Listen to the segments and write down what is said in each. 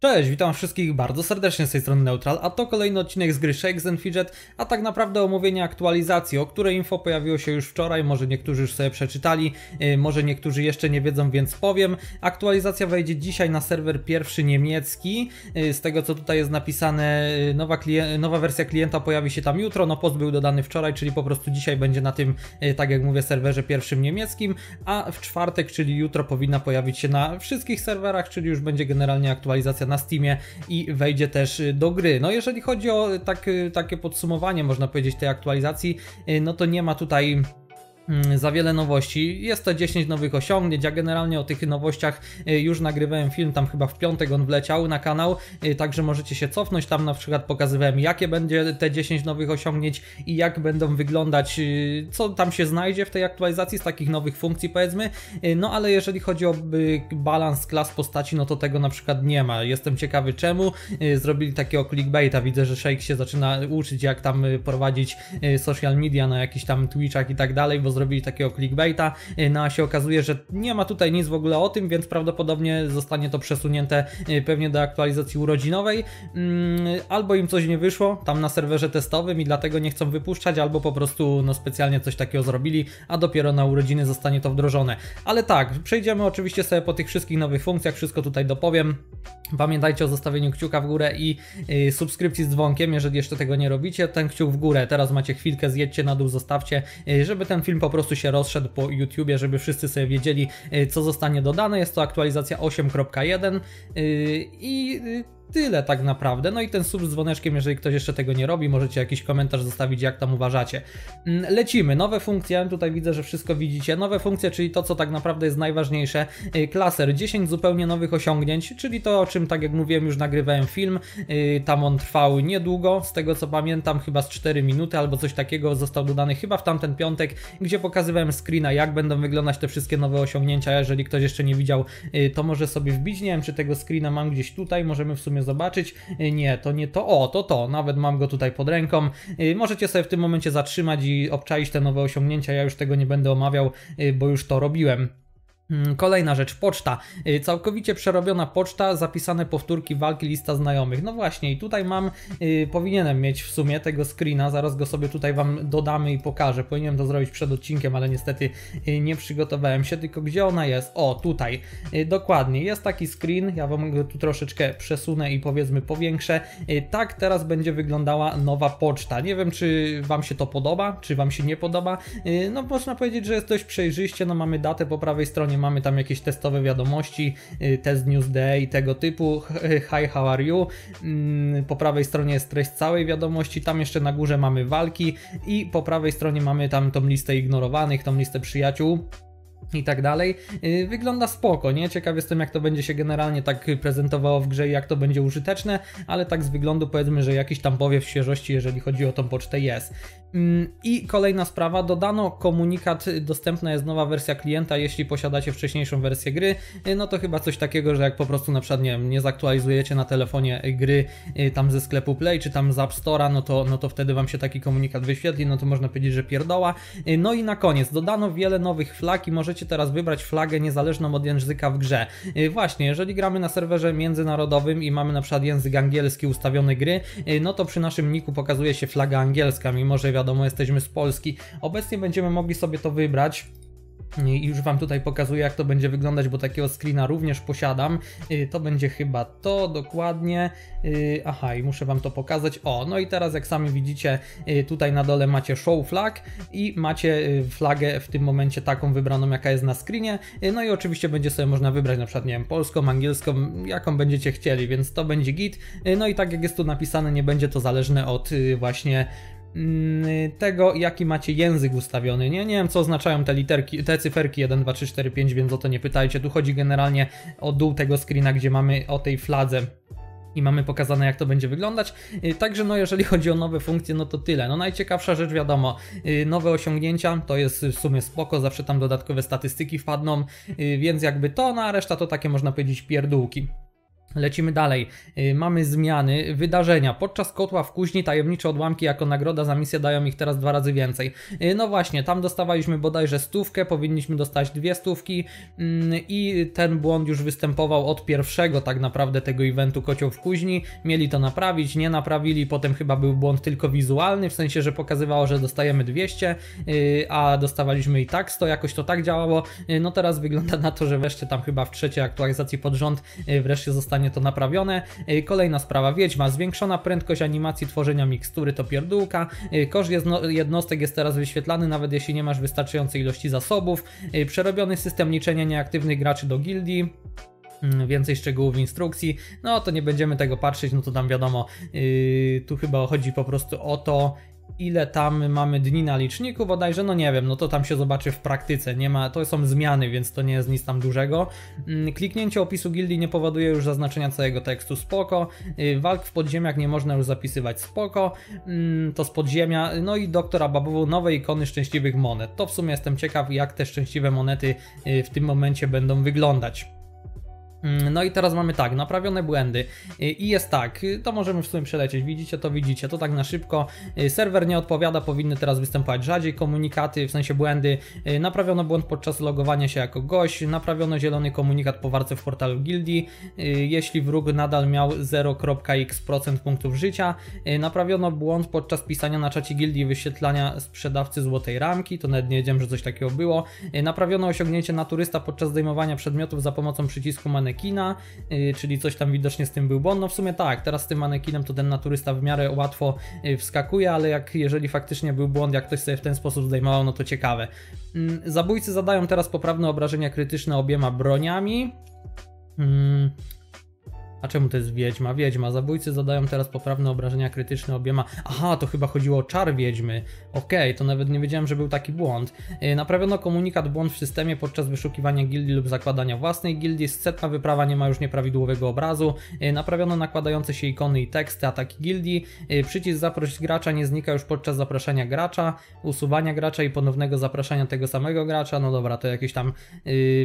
Cześć, witam wszystkich bardzo serdecznie z tej strony Neutral, a to kolejny odcinek z gry Shakes and Fidget, a tak naprawdę omówienie aktualizacji, o której info pojawiło się już wczoraj, może niektórzy już sobie przeczytali, y, może niektórzy jeszcze nie wiedzą, więc powiem. Aktualizacja wejdzie dzisiaj na serwer pierwszy niemiecki, y, z tego co tutaj jest napisane, y, nowa, nowa wersja klienta pojawi się tam jutro, no post był dodany wczoraj, czyli po prostu dzisiaj będzie na tym, tak jak mówię, serwerze pierwszym niemieckim, a w czwartek, czyli jutro powinna pojawić się na wszystkich serwerach, czyli już będzie generalnie aktualizacja na Steamie i wejdzie też y, do gry. No jeżeli chodzi o tak, y, takie podsumowanie, można powiedzieć, tej aktualizacji, y, no to nie ma tutaj Mm, za wiele nowości. Jest to 10 nowych osiągnięć. Ja generalnie o tych nowościach y, już nagrywałem film, tam chyba w piątek on wleciał na kanał, y, także możecie się cofnąć. Tam na przykład pokazywałem, jakie będzie te 10 nowych osiągnięć i jak będą wyglądać, y, co tam się znajdzie w tej aktualizacji z takich nowych funkcji, powiedzmy. No ale jeżeli chodzi o balans klas postaci, no to tego na przykład nie ma. Jestem ciekawy czemu. Zrobili takiego clickbaita. Widzę, że Shake się zaczyna uczyć, jak tam prowadzić social media na jakichś tam Twitchach i tak dalej, bo zrobili takiego clickbaita, e, no a się okazuje, że nie ma tutaj nic w ogóle o tym, więc prawdopodobnie zostanie to przesunięte e, pewnie do aktualizacji urodzinowej, mm, albo im coś nie wyszło tam na serwerze testowym i dlatego nie chcą wypuszczać, albo po prostu no specjalnie coś takiego zrobili, a dopiero na urodziny zostanie to wdrożone. Ale tak, przejdziemy oczywiście sobie po tych wszystkich nowych funkcjach, wszystko tutaj dopowiem. Pamiętajcie o zostawieniu kciuka w górę i yy, subskrypcji z dzwonkiem, jeżeli jeszcze tego nie robicie, ten kciuk w górę. Teraz macie chwilkę, zjedźcie na dół, zostawcie, yy, żeby ten film po po prostu się rozszedł po YouTubie, żeby wszyscy sobie wiedzieli, y, co zostanie dodane. Jest to aktualizacja 8.1 y, i y, tyle tak naprawdę. No i ten sub z dzwoneczkiem, jeżeli ktoś jeszcze tego nie robi, możecie jakiś komentarz zostawić, jak tam uważacie. Mm, lecimy, nowe funkcje, tutaj widzę, że wszystko widzicie. Nowe funkcje, czyli to, co tak naprawdę jest najważniejsze. Y, klaser, 10 zupełnie nowych osiągnięć, czyli to, o czym, tak jak mówiłem, już nagrywałem film. Y, tam on trwał niedługo, z tego co pamiętam, chyba z 4 minuty albo coś takiego został dodany chyba w tamten piątek, gdzie pokazywałem screena, jak będą wyglądać te wszystkie nowe osiągnięcia. Jeżeli ktoś jeszcze nie widział, y, to może sobie wbić. Nie wiem, czy tego screena mam gdzieś tutaj, możemy w sumie zobaczyć. Y, nie, to nie to. O, to to. Nawet mam go tutaj pod ręką. Y, możecie sobie w tym momencie zatrzymać i obczaić te nowe osiągnięcia. Ja już tego nie będę omawiał, y, bo już to robiłem. Mm, kolejna rzecz, poczta. Y, całkowicie przerobiona poczta, zapisane powtórki walki, lista znajomych. No właśnie, i tutaj mam, yy, powinienem mieć w sumie tego screena, zaraz go sobie tutaj Wam dodamy i pokażę. Powinienem to zrobić przed odcinkiem, ale niestety yy, nie przygotowałem się, tylko gdzie ona jest? O, tutaj. Yy, dokładnie, jest taki screen, ja Wam go tu troszeczkę przesunę i powiedzmy powiększę. Y, tak teraz będzie wyglądała nowa poczta. Nie wiem, czy Wam się to podoba, czy Wam się nie podoba. Y, no można powiedzieć, że jest dość przejrzyście, no mamy datę po prawej stronie mamy tam jakieś testowe wiadomości, y, test news day, tego typu, y, hi how are you, mm, po prawej stronie jest treść całej wiadomości, tam jeszcze na górze mamy walki i po prawej stronie mamy tam tą listę ignorowanych, tą listę przyjaciół i tak dalej. Y, wygląda spoko, nie? Ciekaw jestem, jak to będzie się generalnie tak prezentowało w grze i jak to będzie użyteczne, ale tak z wyglądu powiedzmy, że jakiś tam powiew świeżości, jeżeli chodzi o tą pocztę jest. Mm, I kolejna sprawa, dodano komunikat, dostępna jest nowa wersja klienta, jeśli posiadacie wcześniejszą wersję gry, y, no to chyba coś takiego, że jak po prostu na przykład, nie wiem, nie zaktualizujecie na telefonie gry y, tam ze sklepu Play, czy tam z App Store'a, no to, no to wtedy Wam się taki komunikat wyświetli, no to można powiedzieć, że pierdoła. Y, no i na koniec, dodano wiele nowych flag i możecie teraz wybrać flagę niezależną od języka w grze. Właśnie, jeżeli gramy na serwerze międzynarodowym i mamy na przykład język angielski ustawiony gry, no to przy naszym niku pokazuje się flaga angielska, mimo że wiadomo, wiadomo, jesteśmy z Polski. Obecnie będziemy mogli sobie to wybrać. I już Wam tutaj pokazuję, jak to będzie wyglądać, bo takiego screena również posiadam. Y, to będzie chyba to dokładnie. Y, aha, i muszę Wam to pokazać. O, no i teraz, jak sami widzicie, y, tutaj na dole macie show flag i macie flagę w tym momencie taką wybraną, jaka jest na screenie. No i oczywiście będzie sobie można wybrać na przykład, nie wiem, polską, angielską, jaką będziecie chcieli, więc to będzie git. No i tak jak jest tu napisane, nie będzie to zależne od właśnie Mm, tego, jaki macie język ustawiony. Nie, nie wiem, co oznaczają te literki, te cyferki 1, 2, 3, 4, 5, więc o to nie pytajcie. Tu chodzi generalnie o dół tego screena, gdzie mamy o tej fladze i mamy pokazane jak to będzie wyglądać. Y, także no jeżeli chodzi o nowe funkcje, no to tyle. No najciekawsza rzecz wiadomo, y, nowe osiągnięcia, to jest w sumie spoko, zawsze tam dodatkowe statystyki wpadną, y, więc jakby to, no a reszta to takie można powiedzieć pierdółki. Lecimy dalej. Y, mamy zmiany, wydarzenia. Podczas kotła w kuźni tajemnicze odłamki jako nagroda za misję dają ich teraz dwa razy więcej. Y, no właśnie, tam dostawaliśmy bodajże stówkę, powinniśmy dostać dwie stówki mm, i ten błąd już występował od pierwszego tak naprawdę tego eventu kocioł w kuźni. Mieli to naprawić, nie naprawili, potem chyba był błąd tylko wizualny, w sensie, że pokazywało, że dostajemy 200, y, a dostawaliśmy i tak 100, jakoś to tak działało. No teraz wygląda na to, że wreszcie tam chyba w trzeciej aktualizacji pod rząd wreszcie zostanie zostanie to naprawione. E, kolejna sprawa, Wiedźma. Zwiększona prędkość animacji tworzenia mikstury to pierdółka. E, koszt jednostek jest teraz wyświetlany, nawet jeśli nie masz wystarczającej ilości zasobów. E, przerobiony system liczenia nieaktywnych graczy do gildii mm, więcej szczegółów w instrukcji, no to nie będziemy tego patrzeć, no to tam wiadomo, yy, tu chyba chodzi po prostu o to, ile tam mamy dni na liczniku, bodajże, no nie wiem, no to tam się zobaczy w praktyce, nie ma, to są zmiany, więc to nie jest nic tam dużego. Mm, kliknięcie opisu gildii nie powoduje już zaznaczenia całego tekstu, spoko. Y, walk w podziemiach nie można już zapisywać, spoko. Mm, to z podziemia, no i doktora Babowu, nowe ikony szczęśliwych monet. To w sumie jestem ciekaw, jak te szczęśliwe monety y, w tym momencie będą wyglądać. Mm, no i teraz mamy tak, naprawione błędy y, i jest tak, y, to możemy w sumie przelecieć, widzicie to, widzicie, to tak na szybko, y, serwer nie odpowiada, powinny teraz występować rzadziej komunikaty, w sensie błędy, naprawiono błąd podczas logowania się jako gość, naprawiono zielony komunikat po warce w portalu gildii, jeśli wróg nadal miał 0.x% punktów życia, naprawiono błąd podczas pisania na czacie gildii wyświetlania sprzedawcy złotej ramki, to nawet nie wiedziałem, że coś takiego było, naprawiono osiągnięcie naturysta podczas zdejmowania przedmiotów za pomocą przycisku manewru manekina, y, czyli coś tam widocznie z tym był błąd. No w sumie tak, teraz z tym manekinem to ten naturysta w miarę łatwo y, wskakuje, ale jak jeżeli faktycznie był błąd, jak ktoś sobie w ten sposób zdejmował, no to ciekawe. Mm, zabójcy zadają teraz poprawne obrażenia krytyczne obiema broniami. Hmm. A czemu to jest wiedźma? Wiedźma. Zabójcy zadają teraz poprawne obrażenia krytyczne obiema. Aha, to chyba chodziło o czar wiedźmy. Okej, okay, to nawet nie wiedziałem, że był taki błąd. Y, naprawiono komunikat błąd w systemie podczas wyszukiwania gildii lub zakładania własnej gildii. Setna wyprawa nie ma już nieprawidłowego obrazu. Y, naprawiono nakładające się ikony i teksty, ataki gildii. Y, przycisk zaproś gracza nie znika już podczas zapraszania gracza, usuwania gracza i ponownego zapraszania tego samego gracza. No dobra, to jakiś tam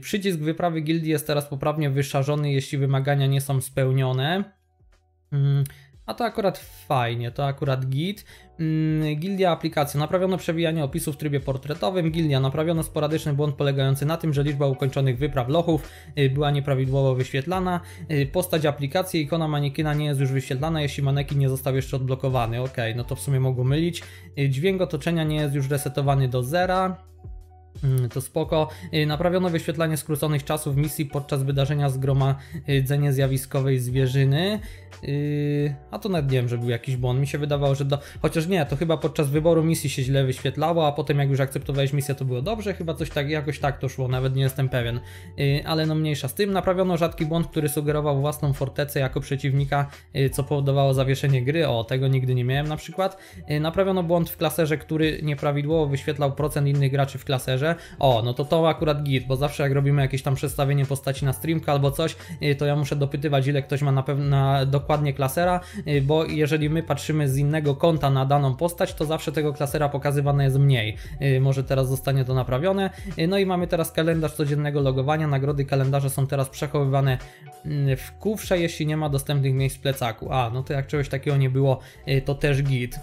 przycisk wyprawy gildii jest teraz poprawnie wyszarzony, jeśli wymagania nie są spełnione spełnione. Mm, a to akurat fajnie, to akurat git. Mm, gildia aplikacja. Naprawiono przewijanie opisu w trybie portretowym. Gildia naprawiono sporadyczny błąd polegający na tym, że liczba ukończonych wypraw lochów y, była nieprawidłowo wyświetlana. Y, postać aplikacji, ikona manekina nie jest już wyświetlana, jeśli manekin nie został jeszcze odblokowany. Ok, no to w sumie mogło mylić. Y, dźwięk otoczenia nie jest już resetowany do zera. Mm, to spoko. Y, naprawiono wyświetlanie skróconych czasów misji podczas wydarzenia zgromadzenie zjawiskowej zwierzyny. Y, a to nawet nie wiem, że był jakiś błąd. Mi się wydawało, że do... Chociaż nie, to chyba podczas wyboru misji się źle wyświetlało, a potem jak już akceptowałeś misję to było dobrze. Chyba coś tak, jakoś tak to szło, nawet nie jestem pewien. Y, ale no mniejsza z tym. Naprawiono rzadki błąd, który sugerował własną fortecę jako przeciwnika, co powodowało zawieszenie gry. O, tego nigdy nie miałem na przykład. naprawiono błąd w klaserze, który nieprawidłowo wyświetlał procent innych graczy w klaserze o, no to to akurat git, bo zawsze jak robimy jakieś tam przedstawienie postaci na streamka albo coś, y, to ja muszę dopytywać ile ktoś ma na pewno dokładnie klasera, y, bo jeżeli my patrzymy z innego kąta na daną postać, to zawsze tego klasera pokazywane jest mniej. Y, może teraz zostanie to naprawione. No i mamy teraz kalendarz codziennego logowania, nagrody kalendarze są teraz przechowywane mm, w kufrze, jeśli nie ma dostępnych miejsc w plecaku. A, no to jak czegoś takiego nie było, to też git.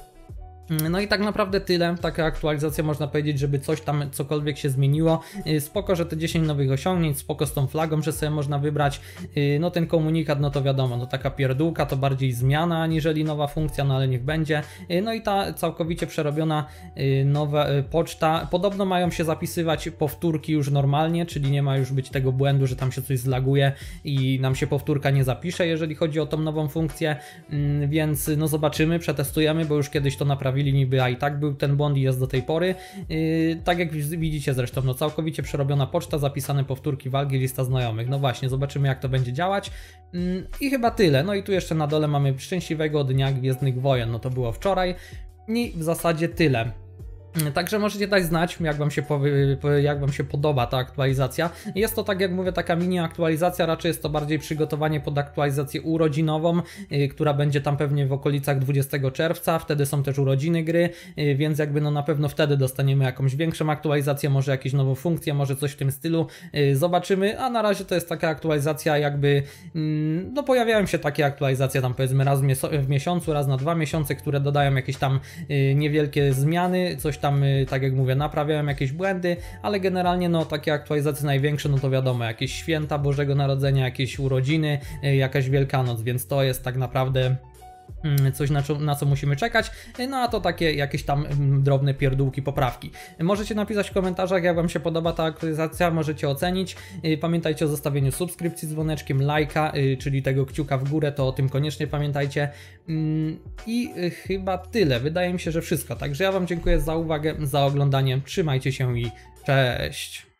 No i tak naprawdę tyle, taka aktualizacja można powiedzieć, żeby coś tam cokolwiek się zmieniło. Y, spoko, że te 10 nowych osiągnięć, spoko z tą flagą, że sobie można wybrać. Y, no ten komunikat, no to wiadomo, no taka pierdółka to bardziej zmiana aniżeli nowa funkcja, no ale niech będzie. Y, no i ta całkowicie przerobiona nowa poczta. Podobno mają się zapisywać powtórki już normalnie, czyli nie ma już być tego błędu, że tam się coś zlaguje i nam się powtórka nie zapisze, jeżeli chodzi o tą nową funkcję. Mm, więc no zobaczymy, przetestujemy, bo już kiedyś to naprawiliśmy naprawili niby, a i tak był ten błąd i jest do tej pory. Yy, tak jak widzicie zresztą, no całkowicie przerobiona poczta, zapisane powtórki walki, lista znajomych. No właśnie, zobaczymy jak to będzie działać. Yy, I chyba tyle. No i tu jeszcze na dole mamy Szczęśliwego Dnia Gwiezdnych Wojen, no to było wczoraj. I w zasadzie tyle. Także możecie dać znać, jak wam, się jak wam się podoba ta aktualizacja. Jest to, tak jak mówię, taka mini aktualizacja, raczej jest to bardziej przygotowanie pod aktualizację urodzinową, y, która będzie tam pewnie w okolicach 20 czerwca, wtedy są też urodziny gry, y, więc jakby no na pewno wtedy dostaniemy jakąś większą aktualizację, może jakieś nową funkcję, może coś w tym stylu, y, zobaczymy, a na razie to jest taka aktualizacja jakby, mm, no pojawiają się takie aktualizacje tam powiedzmy raz w miesiącu, raz na dwa miesiące, które dodają jakieś tam niewielkie zmiany, coś tam, y, tak jak mówię, naprawiałem jakieś błędy, ale generalnie no takie aktualizacje największe, no to wiadomo, jakieś święta Bożego Narodzenia, jakieś urodziny, y, jakaś Wielkanoc, więc to jest tak naprawdę Mm, coś na co, na co, musimy czekać, e, no a to takie jakieś tam mm, drobne pierdółki, poprawki. E, możecie napisać w komentarzach, jak Wam się podoba ta aktualizacja, możecie ocenić. E, pamiętajcie o zostawieniu subskrypcji dzwoneczkiem, lajka, czyli tego kciuka w górę, to o tym koniecznie pamiętajcie. Mm, I chyba tyle, wydaje mi się, że wszystko. Także ja Wam dziękuję za uwagę, za oglądanie, trzymajcie się i cześć!